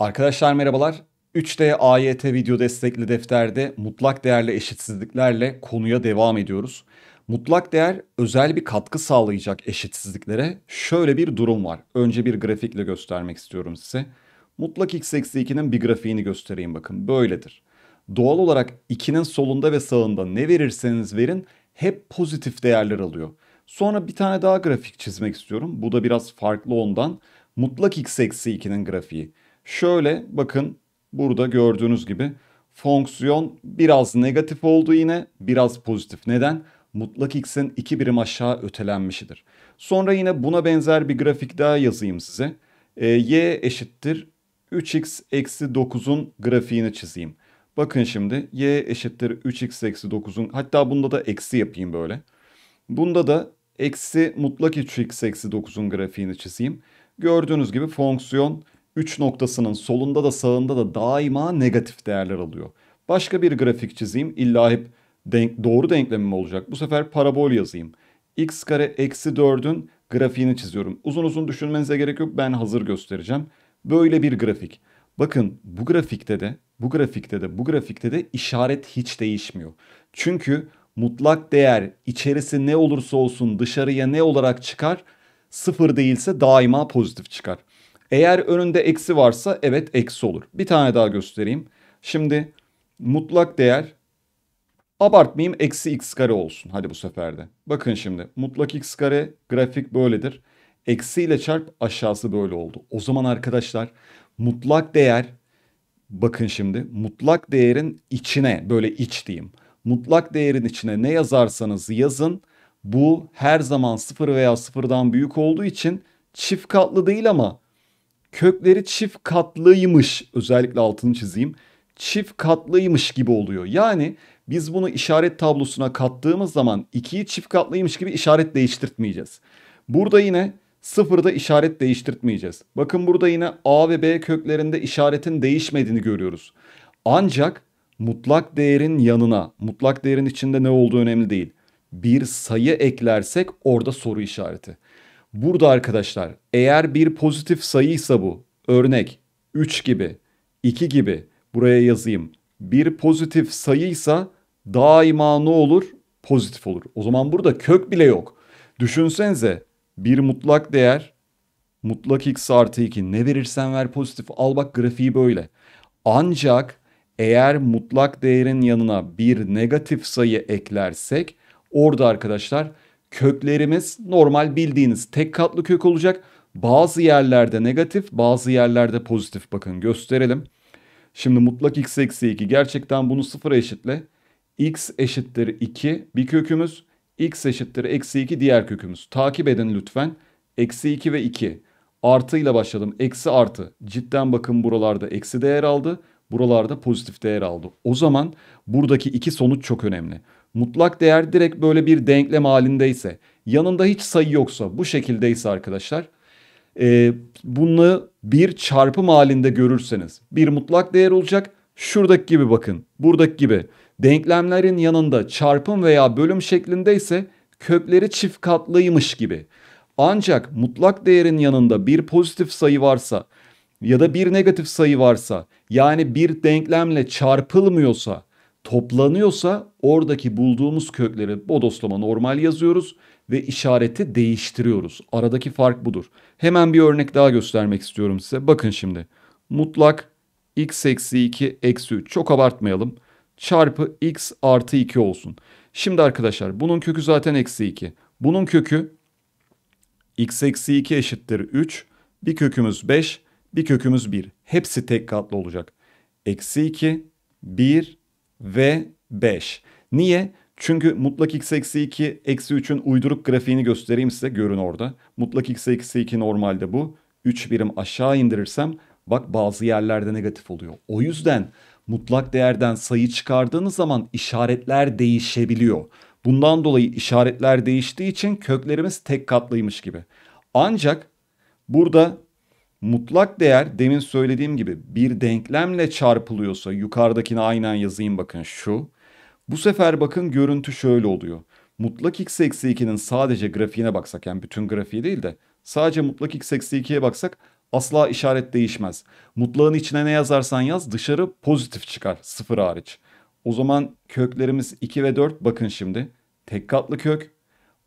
Arkadaşlar merhabalar. 3D AYT video destekli defterde mutlak değerle eşitsizliklerle konuya devam ediyoruz. Mutlak değer özel bir katkı sağlayacak eşitsizliklere şöyle bir durum var. Önce bir grafikle göstermek istiyorum size. Mutlak x eksi 2'nin bir grafiğini göstereyim bakın böyledir. Doğal olarak 2'nin solunda ve sağında ne verirseniz verin hep pozitif değerler alıyor. Sonra bir tane daha grafik çizmek istiyorum. Bu da biraz farklı ondan. Mutlak x eksi 2'nin grafiği. Şöyle bakın burada gördüğünüz gibi fonksiyon biraz negatif oldu yine biraz pozitif. Neden? Mutlak x'in 2 birim aşağı ötelenmişidir. Sonra yine buna benzer bir grafik daha yazayım size. E, y eşittir 3x eksi 9'un grafiğini çizeyim. Bakın şimdi y eşittir 3x eksi 9'un hatta bunda da eksi yapayım böyle. Bunda da eksi mutlak 3x eksi 9'un grafiğini çizeyim. Gördüğünüz gibi fonksiyon 3 noktasının solunda da sağında da daima negatif değerler alıyor. Başka bir grafik çizeyim. İlla hep denk, doğru denklemim olacak. Bu sefer parabol yazayım. x kare eksi 4'ün grafiğini çiziyorum. Uzun uzun düşünmenize gerek yok. Ben hazır göstereceğim. Böyle bir grafik. Bakın bu grafikte de, bu grafikte de, bu grafikte de işaret hiç değişmiyor. Çünkü mutlak değer içerisi ne olursa olsun dışarıya ne olarak çıkar? Sıfır değilse daima pozitif çıkar. Eğer önünde eksi varsa evet eksi olur. Bir tane daha göstereyim. Şimdi mutlak değer abartmayayım eksi x kare olsun. Hadi bu sefer de. Bakın şimdi mutlak x kare grafik böyledir. Eksi ile çarp aşağısı böyle oldu. O zaman arkadaşlar mutlak değer bakın şimdi mutlak değerin içine böyle iç diyeyim. Mutlak değerin içine ne yazarsanız yazın bu her zaman sıfır veya sıfırdan büyük olduğu için çift katlı değil ama kökleri çift katlıymış özellikle altını çizeyim. Çift katlıymış gibi oluyor. Yani biz bunu işaret tablosuna kattığımız zaman 2'yi çift katlıymış gibi işaret değiştirtmeyeceğiz. Burada yine sıfırda işaret değiştirtmeyeceğiz. Bakın burada yine A ve B köklerinde işaretin değişmediğini görüyoruz. Ancak mutlak değerin yanına, mutlak değerin içinde ne olduğu önemli değil. Bir sayı eklersek orada soru işareti. Burada arkadaşlar eğer bir pozitif sayıysa bu örnek 3 gibi 2 gibi buraya yazayım. Bir pozitif sayıysa daima ne olur? Pozitif olur. O zaman burada kök bile yok. Düşünsenize bir mutlak değer mutlak x artı 2 ne verirsen ver pozitif al bak grafiği böyle. Ancak eğer mutlak değerin yanına bir negatif sayı eklersek orada arkadaşlar Köklerimiz normal bildiğiniz tek katlı kök olacak. Bazı yerlerde negatif, bazı yerlerde pozitif. Bakın gösterelim. Şimdi mutlak x eksi 2 gerçekten bunu sıfıra eşitle. x eşittir 2 bir kökümüz. x eşittir eksi 2 diğer kökümüz. Takip edin lütfen. Eksi 2 ve 2. ile başladım. Eksi artı. Cidden bakın buralarda eksi değer aldı. Buralarda pozitif değer aldı. O zaman buradaki iki sonuç çok önemli mutlak değer direkt böyle bir denklem halindeyse yanında hiç sayı yoksa bu şekildeyse arkadaşlar e, bunu bir çarpım halinde görürseniz bir mutlak değer olacak şuradaki gibi bakın buradaki gibi denklemlerin yanında çarpım veya bölüm şeklindeyse kökleri çift katlıymış gibi. Ancak mutlak değerin yanında bir pozitif sayı varsa ya da bir negatif sayı varsa yani bir denklemle çarpılmıyorsa toplanıyorsa oradaki bulduğumuz kökleri bodoslama normal yazıyoruz ve işareti değiştiriyoruz. Aradaki fark budur. Hemen bir örnek daha göstermek istiyorum size. Bakın şimdi mutlak x eksi 2 eksi 3 çok abartmayalım. Çarpı x artı 2 olsun. Şimdi arkadaşlar bunun kökü zaten eksi 2. Bunun kökü x eksi 2 eşittir 3. Bir kökümüz 5 bir kökümüz 1. Hepsi tek katlı olacak. Eksi 2, 1, ve 5. Niye? Çünkü mutlak x eksi 2 eksi 3'ün uyduruk grafiğini göstereyim size görün orada. Mutlak x eksi 2 normalde bu. 3 birim aşağı indirirsem bak bazı yerlerde negatif oluyor. O yüzden mutlak değerden sayı çıkardığınız zaman işaretler değişebiliyor. Bundan dolayı işaretler değiştiği için köklerimiz tek katlıymış gibi. Ancak burada Mutlak değer demin söylediğim gibi bir denklemle çarpılıyorsa yukarıdakini aynen yazayım bakın şu. Bu sefer bakın görüntü şöyle oluyor. Mutlak x eksi 2'nin sadece grafiğine baksak yani bütün grafiği değil de sadece mutlak x eksi 2'ye baksak asla işaret değişmez. Mutlağın içine ne yazarsan yaz dışarı pozitif çıkar sıfır hariç. O zaman köklerimiz 2 ve 4 bakın şimdi. Tek katlı kök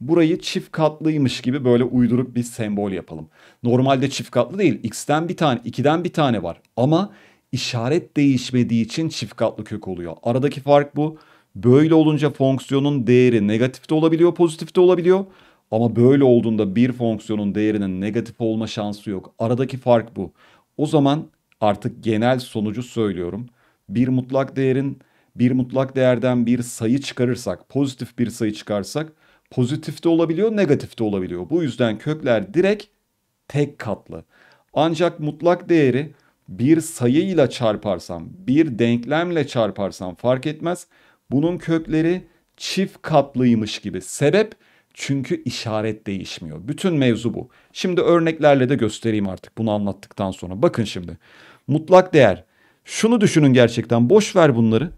burayı çift katlıymış gibi böyle uydurup bir sembol yapalım. Normalde çift katlı değil. X'ten bir tane, 2'den bir tane var. Ama işaret değişmediği için çift katlı kök oluyor. Aradaki fark bu. Böyle olunca fonksiyonun değeri negatif de olabiliyor, pozitif de olabiliyor. Ama böyle olduğunda bir fonksiyonun değerinin negatif olma şansı yok. Aradaki fark bu. O zaman artık genel sonucu söylüyorum. Bir mutlak değerin bir mutlak değerden bir sayı çıkarırsak, pozitif bir sayı çıkarsak Pozitif de olabiliyor, negatif de olabiliyor. Bu yüzden kökler direkt tek katlı. Ancak mutlak değeri bir sayıyla çarparsam, bir denklemle çarparsam fark etmez. Bunun kökleri çift katlıymış gibi. Sebep çünkü işaret değişmiyor. Bütün mevzu bu. Şimdi örneklerle de göstereyim artık bunu anlattıktan sonra. Bakın şimdi. Mutlak değer. Şunu düşünün gerçekten boş ver bunları.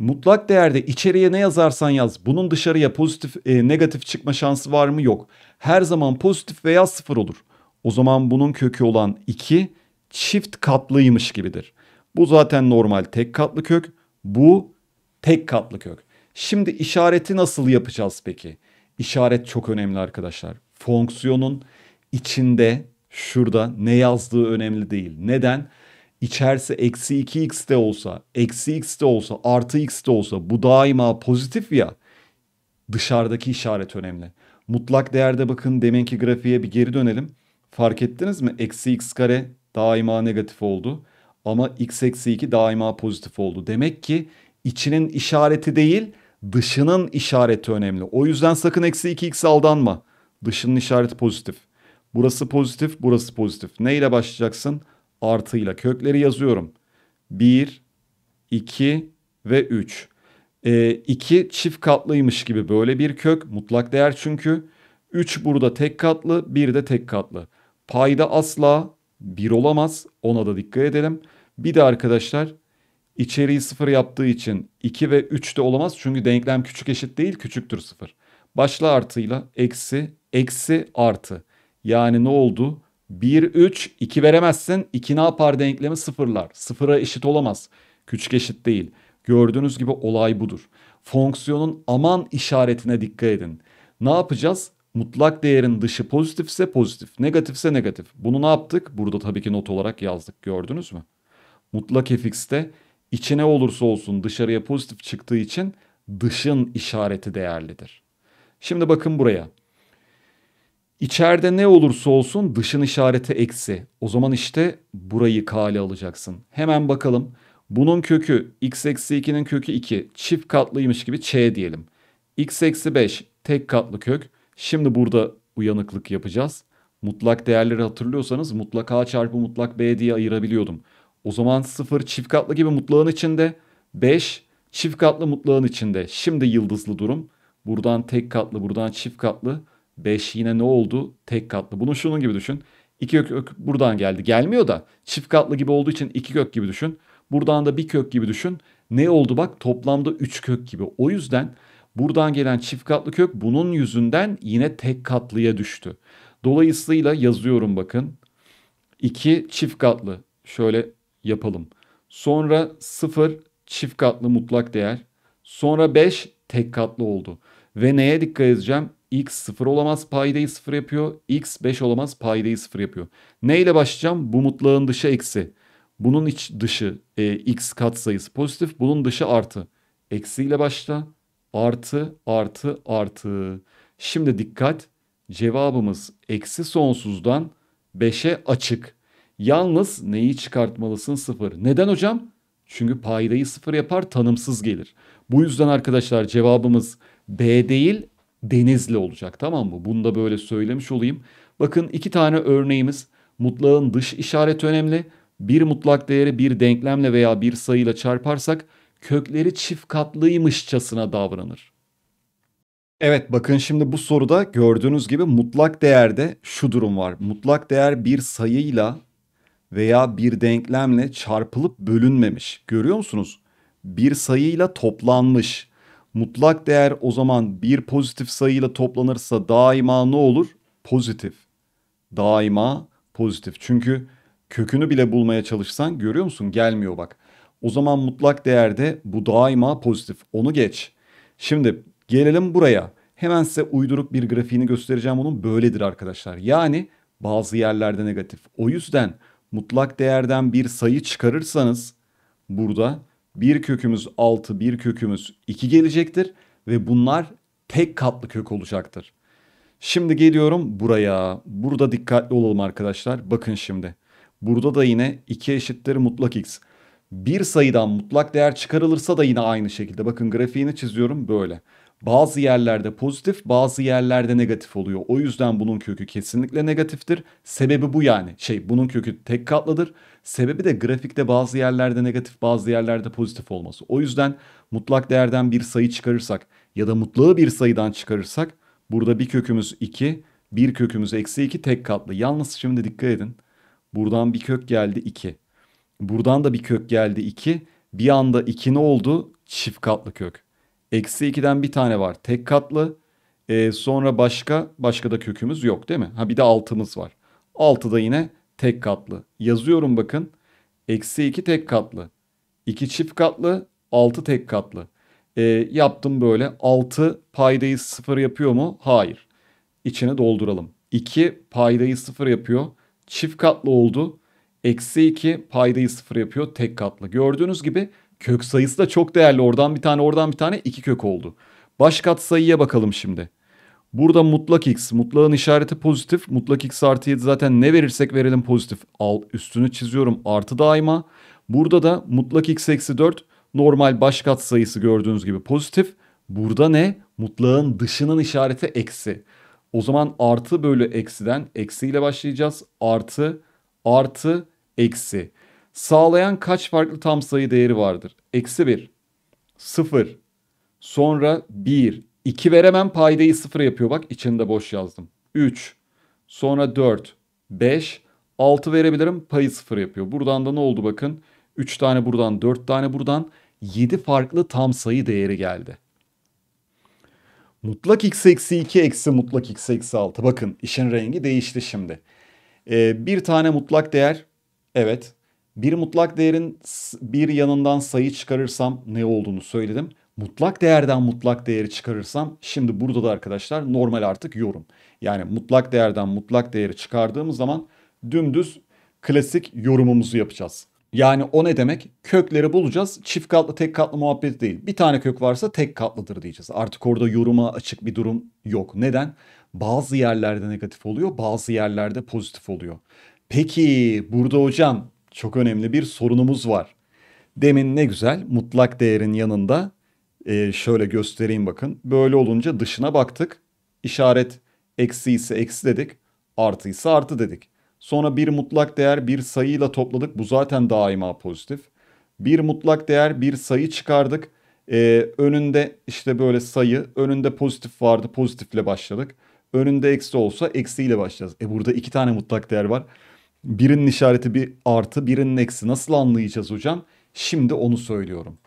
Mutlak değerde içeriye ne yazarsan yaz bunun dışarıya pozitif e, negatif çıkma şansı var mı yok. Her zaman pozitif veya sıfır olur. O zaman bunun kökü olan 2 çift katlıymış gibidir. Bu zaten normal tek katlı kök. Bu tek katlı kök. Şimdi işareti nasıl yapacağız peki? İşaret çok önemli arkadaşlar. Fonksiyonun içinde şurada ne yazdığı önemli değil. Neden? içerisi eksi 2x de olsa, eksi x de olsa, artı x de olsa bu daima pozitif ya. Dışarıdaki işaret önemli. Mutlak değerde bakın deminki grafiğe bir geri dönelim. Fark ettiniz mi? Eksi x kare daima negatif oldu. Ama x eksi 2 daima pozitif oldu. Demek ki içinin işareti değil dışının işareti önemli. O yüzden sakın eksi 2x aldanma. Dışının işareti pozitif. Burası pozitif, burası pozitif. Ne ile başlayacaksın? artıyla kökleri yazıyorum. 1, 2 ve 3. 2 ee, çift katlıymış gibi böyle bir kök. Mutlak değer çünkü. 3 burada tek katlı, 1 de tek katlı. Payda asla 1 olamaz. Ona da dikkat edelim. Bir de arkadaşlar içeriği 0 yaptığı için 2 ve 3 de olamaz. Çünkü denklem küçük eşit değil, küçüktür 0. Başla artıyla eksi, eksi artı. Yani ne oldu? 1, 3, 2 veremezsin. 2 ne yapar denklemi sıfırlar. Sıfıra eşit olamaz. Küçük eşit değil. Gördüğünüz gibi olay budur. Fonksiyonun aman işaretine dikkat edin. Ne yapacağız? Mutlak değerin dışı pozitifse pozitif, negatifse negatif. Bunu ne yaptık? Burada tabii ki not olarak yazdık. Gördünüz mü? Mutlak fx'te içine olursa olsun dışarıya pozitif çıktığı için dışın işareti değerlidir. Şimdi bakın buraya. İçeride ne olursa olsun dışın işareti eksi. O zaman işte burayı kale alacaksın. Hemen bakalım. Bunun kökü x eksi 2'nin kökü 2. Çift katlıymış gibi ç diyelim. x eksi 5 tek katlı kök. Şimdi burada uyanıklık yapacağız. Mutlak değerleri hatırlıyorsanız mutlak a çarpı mutlak b diye ayırabiliyordum. O zaman 0 çift katlı gibi mutlağın içinde. 5 çift katlı mutlağın içinde. Şimdi yıldızlı durum. Buradan tek katlı buradan çift katlı. 5 yine ne oldu? Tek katlı. Bunu şunun gibi düşün. İki kök, kök buradan geldi. Gelmiyor da çift katlı gibi olduğu için iki kök gibi düşün. Buradan da bir kök gibi düşün. Ne oldu bak toplamda 3 kök gibi. O yüzden buradan gelen çift katlı kök bunun yüzünden yine tek katlıya düştü. Dolayısıyla yazıyorum bakın. 2 çift katlı şöyle yapalım. Sonra 0 çift katlı mutlak değer. Sonra 5 tek katlı oldu. Ve neye dikkat edeceğim? x 0 olamaz paydayı 0 yapıyor. x 5 olamaz paydayı 0 yapıyor. Ne ile başlayacağım? Bu mutlağın dışı eksi. Bunun iç dışı e, x katsayısı pozitif. Bunun dışı artı. Eksi ile başla. Artı, artı, artı. Şimdi dikkat. Cevabımız eksi sonsuzdan 5'e açık. Yalnız neyi çıkartmalısın? 0. Neden hocam? Çünkü paydayı 0 yapar tanımsız gelir. Bu yüzden arkadaşlar cevabımız B değil Denizli olacak tamam mı? Bunu da böyle söylemiş olayım. Bakın iki tane örneğimiz mutlağın dış işaret önemli. Bir mutlak değeri bir denklemle veya bir sayıyla çarparsak kökleri çift katlıymışçasına davranır. Evet bakın şimdi bu soruda gördüğünüz gibi mutlak değerde şu durum var. Mutlak değer bir sayıyla veya bir denklemle çarpılıp bölünmemiş. Görüyor musunuz? Bir sayıyla toplanmış. Mutlak değer o zaman bir pozitif sayıyla toplanırsa daima ne olur? Pozitif. Daima pozitif. Çünkü kökünü bile bulmaya çalışsan görüyor musun? Gelmiyor bak. O zaman mutlak değerde bu daima pozitif. Onu geç. Şimdi gelelim buraya. Hemen size uyduruk bir grafiğini göstereceğim Bunun Böyledir arkadaşlar. Yani bazı yerlerde negatif. O yüzden mutlak değerden bir sayı çıkarırsanız burada 1 kökümüz 6, 1 kökümüz 2 gelecektir ve bunlar tek katlı kök olacaktır. Şimdi geliyorum buraya. Burada dikkatli olalım arkadaşlar. Bakın şimdi. Burada da yine 2 eşittir mutlak x. Bir sayıdan mutlak değer çıkarılırsa da yine aynı şekilde. Bakın grafiğini çiziyorum böyle. Böyle bazı yerlerde pozitif bazı yerlerde negatif oluyor. O yüzden bunun kökü kesinlikle negatiftir. Sebebi bu yani. Şey bunun kökü tek katlıdır. Sebebi de grafikte bazı yerlerde negatif bazı yerlerde pozitif olması. O yüzden mutlak değerden bir sayı çıkarırsak ya da mutlağı bir sayıdan çıkarırsak burada bir kökümüz 2 bir kökümüz eksi 2 tek katlı. Yalnız şimdi dikkat edin. Buradan bir kök geldi 2. Buradan da bir kök geldi 2. Bir anda 2 ne oldu? Çift katlı kök. Eksi 2'den bir tane var tek katlı. E, sonra başka başka da kökümüz yok değil mi? Ha bir de altımız var. Altı da yine tek katlı. Yazıyorum bakın. Eksi 2 tek katlı. 2 çift katlı 6 tek katlı. E, yaptım böyle 6 paydayı 0 yapıyor mu? Hayır. İçine dolduralım. 2 paydayı 0 yapıyor. Çift katlı oldu. Eksi 2 paydayı 0 yapıyor tek katlı. Gördüğünüz gibi Kök sayısı da çok değerli. Oradan bir tane oradan bir tane iki kök oldu. Baş kat sayıya bakalım şimdi. Burada mutlak x. Mutlağın işareti pozitif. Mutlak x artı 7 zaten ne verirsek verelim pozitif. Al üstünü çiziyorum artı daima. Burada da mutlak x eksi 4 normal baş kat sayısı gördüğünüz gibi pozitif. Burada ne? Mutlağın dışının işareti eksi. O zaman artı bölü eksiden eksiyle başlayacağız. Artı artı eksi sağlayan kaç farklı tam sayı değeri vardır? Eksi 1, 0, sonra 1, 2 veremem paydayı 0 yapıyor bak içinde boş yazdım. 3, sonra 4, 5, 6 verebilirim payı 0 yapıyor. Buradan da ne oldu bakın 3 tane buradan 4 tane buradan 7 farklı tam sayı değeri geldi. Mutlak x eksi 2 eksi mutlak x eksi 6. Bakın işin rengi değişti şimdi. Ee, bir tane mutlak değer evet bir mutlak değerin bir yanından sayı çıkarırsam ne olduğunu söyledim. Mutlak değerden mutlak değeri çıkarırsam şimdi burada da arkadaşlar normal artık yorum. Yani mutlak değerden mutlak değeri çıkardığımız zaman dümdüz klasik yorumumuzu yapacağız. Yani o ne demek? Kökleri bulacağız. Çift katlı tek katlı muhabbeti değil. Bir tane kök varsa tek katlıdır diyeceğiz. Artık orada yoruma açık bir durum yok. Neden? Bazı yerlerde negatif oluyor, bazı yerlerde pozitif oluyor. Peki burada hocam çok önemli bir sorunumuz var. Demin ne güzel mutlak değerin yanında e, şöyle göstereyim bakın. Böyle olunca dışına baktık. İşaret eksi ise eksi dedik. Artı ise artı dedik. Sonra bir mutlak değer bir sayıyla topladık. Bu zaten daima pozitif. Bir mutlak değer bir sayı çıkardık. Ee, önünde işte böyle sayı, önünde pozitif vardı, pozitifle başladık. Önünde eksi olsa eksiyle başlayacağız. E burada iki tane mutlak değer var. Birinin işareti bir artı, birinin eksi. Nasıl anlayacağız hocam? Şimdi onu söylüyorum.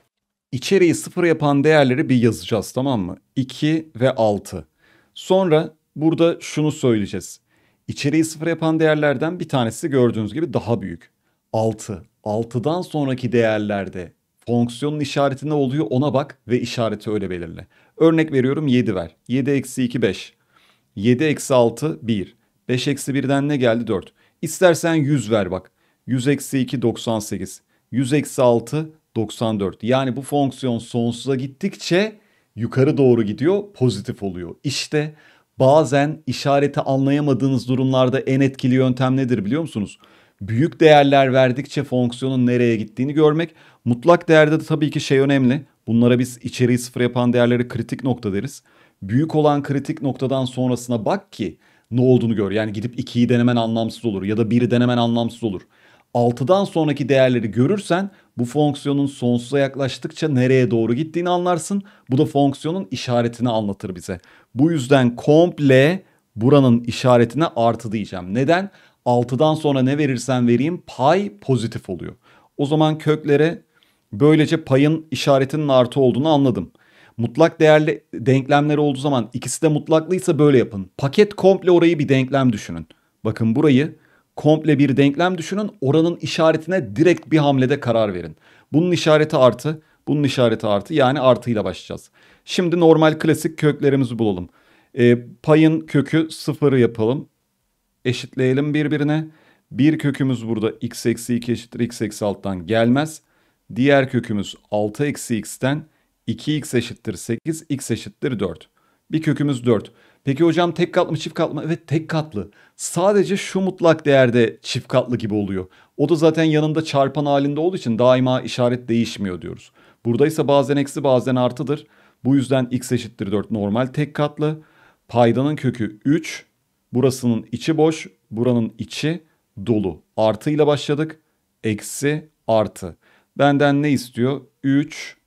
İçeriği sıfır yapan değerleri bir yazacağız tamam mı? 2 ve 6. Sonra burada şunu söyleyeceğiz. İçeriği sıfır yapan değerlerden bir tanesi gördüğünüz gibi daha büyük. 6. 6'dan sonraki değerlerde fonksiyonun işareti ne oluyor ona bak ve işareti öyle belirle. Örnek veriyorum 7 ver. 7 eksi 2 5. 7 eksi 6 1. 5 eksi 1'den ne geldi 4. İstersen 100 ver bak. 100 eksi 2 98. 100 eksi 6 94. Yani bu fonksiyon sonsuza gittikçe yukarı doğru gidiyor pozitif oluyor. İşte bazen işareti anlayamadığınız durumlarda en etkili yöntem nedir biliyor musunuz? Büyük değerler verdikçe fonksiyonun nereye gittiğini görmek. Mutlak değerde de tabii ki şey önemli. Bunlara biz içeriği sıfır yapan değerleri kritik nokta deriz. Büyük olan kritik noktadan sonrasına bak ki ne olduğunu gör. Yani gidip 2'yi denemen anlamsız olur ya da 1'i denemen anlamsız olur. 6'dan sonraki değerleri görürsen bu fonksiyonun sonsuza yaklaştıkça nereye doğru gittiğini anlarsın. Bu da fonksiyonun işaretini anlatır bize. Bu yüzden komple buranın işaretine artı diyeceğim. Neden? 6'dan sonra ne verirsen vereyim pay pozitif oluyor. O zaman köklere böylece payın işaretinin artı olduğunu anladım. Mutlak değerli denklemler olduğu zaman ikisi de mutlaklıysa böyle yapın. Paket komple orayı bir denklem düşünün. Bakın burayı komple bir denklem düşünün. Oranın işaretine direkt bir hamlede karar verin. Bunun işareti artı, bunun işareti artı yani artıyla başlayacağız. Şimdi normal klasik köklerimizi bulalım. E, payın kökü sıfırı yapalım. Eşitleyelim birbirine. Bir kökümüz burada x eksi 2 eşittir x eksi alttan gelmez. Diğer kökümüz 6 eksi x'ten 2x eşittir 8, x eşittir 4. Bir kökümüz 4. Peki hocam tek katlı mı çift katlı mı? Evet tek katlı. Sadece şu mutlak değerde çift katlı gibi oluyor. O da zaten yanında çarpan halinde olduğu için daima işaret değişmiyor diyoruz. Buradaysa bazen eksi bazen artıdır. Bu yüzden x eşittir 4 normal tek katlı. Paydanın kökü 3. Burasının içi boş. Buranın içi dolu. Artı ile başladık. Eksi artı. Benden ne istiyor? 3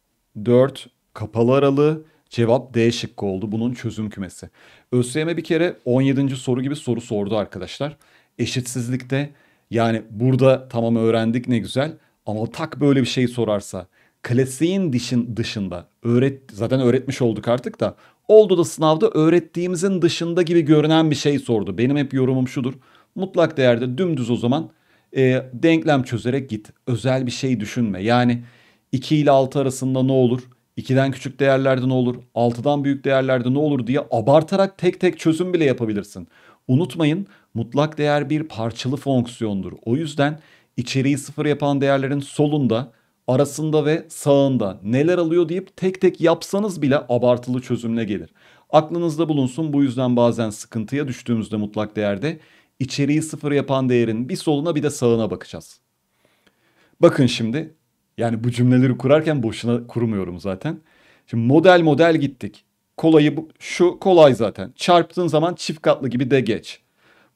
4, kapalı aralı, cevap D şıkkı oldu. Bunun çözüm kümesi. ÖSYM bir kere 17. soru gibi soru sordu arkadaşlar. Eşitsizlikte yani burada tamam öğrendik ne güzel ama tak böyle bir şey sorarsa klasiğin dişin dışında öğret zaten öğretmiş olduk artık da oldu da sınavda öğrettiğimizin dışında gibi görünen bir şey sordu. Benim hep yorumum şudur. Mutlak değerde dümdüz o zaman e, denklem çözerek git. Özel bir şey düşünme. Yani 2 ile 6 arasında ne olur? 2'den küçük değerlerde ne olur? 6'dan büyük değerlerde ne olur diye abartarak tek tek çözüm bile yapabilirsin. Unutmayın mutlak değer bir parçalı fonksiyondur. O yüzden içeriği sıfır yapan değerlerin solunda, arasında ve sağında neler alıyor deyip tek tek yapsanız bile abartılı çözümle gelir. Aklınızda bulunsun bu yüzden bazen sıkıntıya düştüğümüzde mutlak değerde içeriği sıfır yapan değerin bir soluna bir de sağına bakacağız. Bakın şimdi yani bu cümleleri kurarken boşuna kurmuyorum zaten. Şimdi model model gittik. Kolayı bu, şu kolay zaten. Çarptığın zaman çift katlı gibi de geç.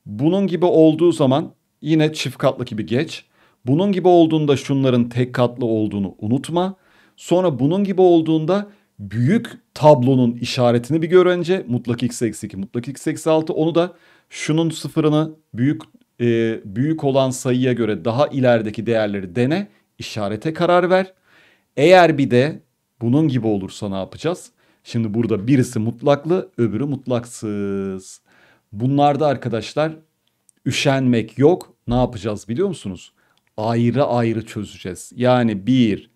Bunun gibi olduğu zaman yine çift katlı gibi geç. Bunun gibi olduğunda şunların tek katlı olduğunu unutma. Sonra bunun gibi olduğunda büyük tablonun işaretini bir gör önce. Mutlak x eksi 2, mutlak x eksi 6. Onu da şunun sıfırını büyük e, büyük olan sayıya göre daha ilerideki değerleri dene işarete karar ver. Eğer bir de bunun gibi olursa ne yapacağız? Şimdi burada birisi mutlaklı, öbürü mutlaksız. Bunlarda arkadaşlar üşenmek yok. Ne yapacağız biliyor musunuz? Ayrı ayrı çözeceğiz. Yani 1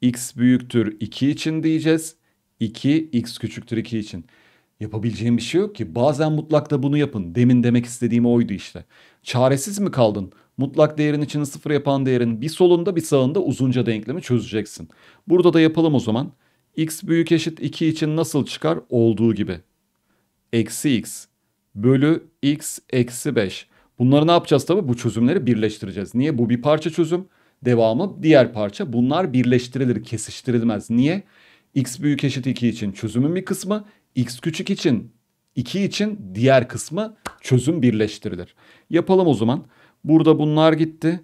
x büyüktür 2 için diyeceğiz. 2 x küçüktür 2 için. Yapabileceğim bir şey yok ki. Bazen mutlakta bunu yapın. Demin demek istediğim oydu işte. Çaresiz mi kaldın? Mutlak değerin içini sıfır yapan değerin bir solunda bir sağında uzunca denklemi çözeceksin. Burada da yapalım o zaman. x büyük eşit 2 için nasıl çıkar? Olduğu gibi. Eksi x bölü x eksi 5. Bunları ne yapacağız tabi? Bu çözümleri birleştireceğiz. Niye? Bu bir parça çözüm. Devamı diğer parça. Bunlar birleştirilir, kesiştirilmez. Niye? x büyük eşit 2 için çözümün bir kısmı, x küçük için 2 için diğer kısmı çözüm birleştirilir. Yapalım o zaman. Burada bunlar gitti.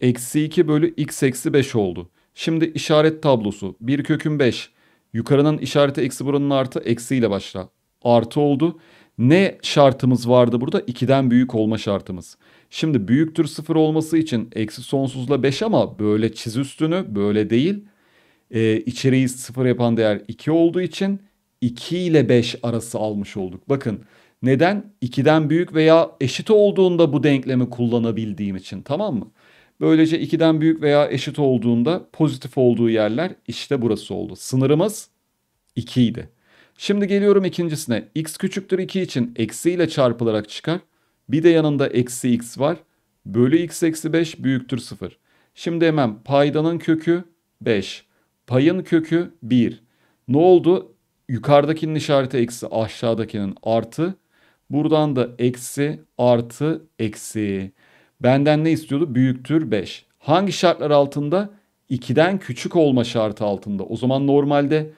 Eksi 2 bölü x eksi 5 oldu. Şimdi işaret tablosu. 1 kökün 5. Yukarının işareti eksi buranın artı eksiyle başla. Artı oldu. Ne şartımız vardı burada? 2'den büyük olma şartımız. Şimdi büyüktür 0 olması için eksi sonsuzla 5 ama böyle çiz üstünü böyle değil. Ee, içeriği 0 yapan değer 2 olduğu için 2 ile 5 arası almış olduk. Bakın neden? 2'den büyük veya eşit olduğunda bu denklemi kullanabildiğim için tamam mı? Böylece 2'den büyük veya eşit olduğunda pozitif olduğu yerler işte burası oldu. Sınırımız 2 idi. Şimdi geliyorum ikincisine. x küçüktür 2 için eksi ile çarpılarak çıkar. Bir de yanında eksi x var. Bölü x eksi 5 büyüktür 0. Şimdi hemen paydanın kökü 5. Payın kökü 1. Ne oldu? Yukarıdakinin işareti eksi aşağıdakinin artı. Buradan da eksi artı eksi. Benden ne istiyordu? Büyüktür 5. Hangi şartlar altında? 2'den küçük olma şartı altında. O zaman normalde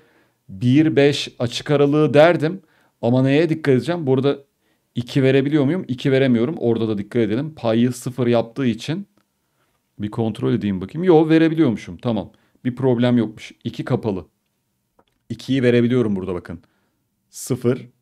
1-5 açık aralığı derdim. Ama neye dikkat edeceğim? Burada 2 verebiliyor muyum? 2 veremiyorum. Orada da dikkat edelim. Payı 0 yaptığı için bir kontrol edeyim bakayım. Yo verebiliyormuşum. Tamam. Bir problem yokmuş. 2 kapalı. 2'yi verebiliyorum burada bakın. 0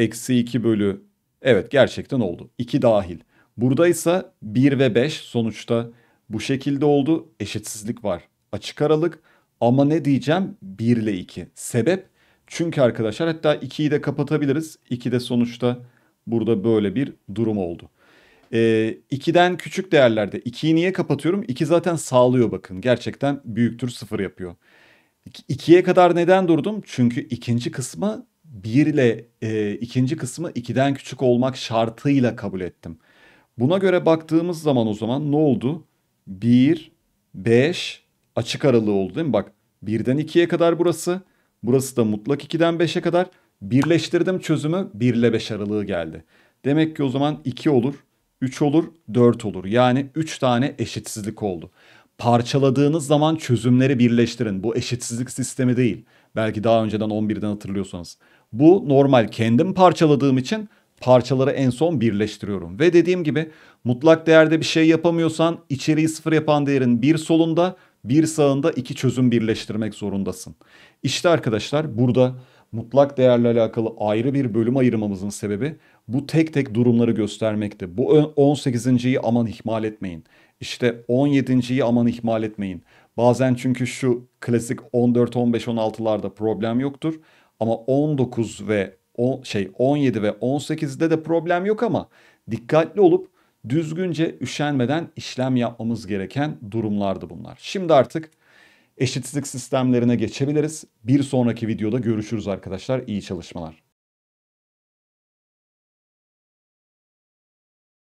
Eksi 2 bölü. Evet gerçekten oldu. 2 dahil. Buradaysa 1 ve 5 sonuçta bu şekilde oldu. Eşitsizlik var. Açık aralık. Ama ne diyeceğim? 1 ile 2. Sebep? Çünkü arkadaşlar hatta 2'yi de kapatabiliriz. 2 de sonuçta burada böyle bir durum oldu. E, ee, 2'den küçük değerlerde 2'yi niye kapatıyorum? 2 zaten sağlıyor bakın. Gerçekten büyüktür 0 yapıyor. 2'ye kadar neden durdum? Çünkü ikinci kısmı 1 ile e, ikinci kısmı 2'den küçük olmak şartıyla kabul ettim. Buna göre baktığımız zaman o zaman ne oldu? 1, 5 açık aralığı oldu değil mi? Bak 1'den 2'ye kadar burası. Burası da mutlak 2'den 5'e kadar. Birleştirdim çözümü 1 ile 5 aralığı geldi. Demek ki o zaman 2 olur, 3 olur, 4 olur. Yani 3 tane eşitsizlik oldu. Parçaladığınız zaman çözümleri birleştirin. Bu eşitsizlik sistemi değil. Belki daha önceden 11'den hatırlıyorsanız. Bu normal kendim parçaladığım için parçaları en son birleştiriyorum. Ve dediğim gibi mutlak değerde bir şey yapamıyorsan içeriği sıfır yapan değerin bir solunda bir sağında iki çözüm birleştirmek zorundasın. İşte arkadaşlar burada mutlak değerle alakalı ayrı bir bölüm ayırmamızın sebebi bu tek tek durumları göstermekti. Bu 18.yi aman ihmal etmeyin. İşte 17.yi aman ihmal etmeyin. Bazen çünkü şu klasik 14, 15, 16'larda problem yoktur. Ama 19 ve 10, şey 17 ve 18'de de problem yok ama dikkatli olup düzgünce üşenmeden işlem yapmamız gereken durumlardı bunlar. Şimdi artık eşitsizlik sistemlerine geçebiliriz. Bir sonraki videoda görüşürüz arkadaşlar. İyi çalışmalar.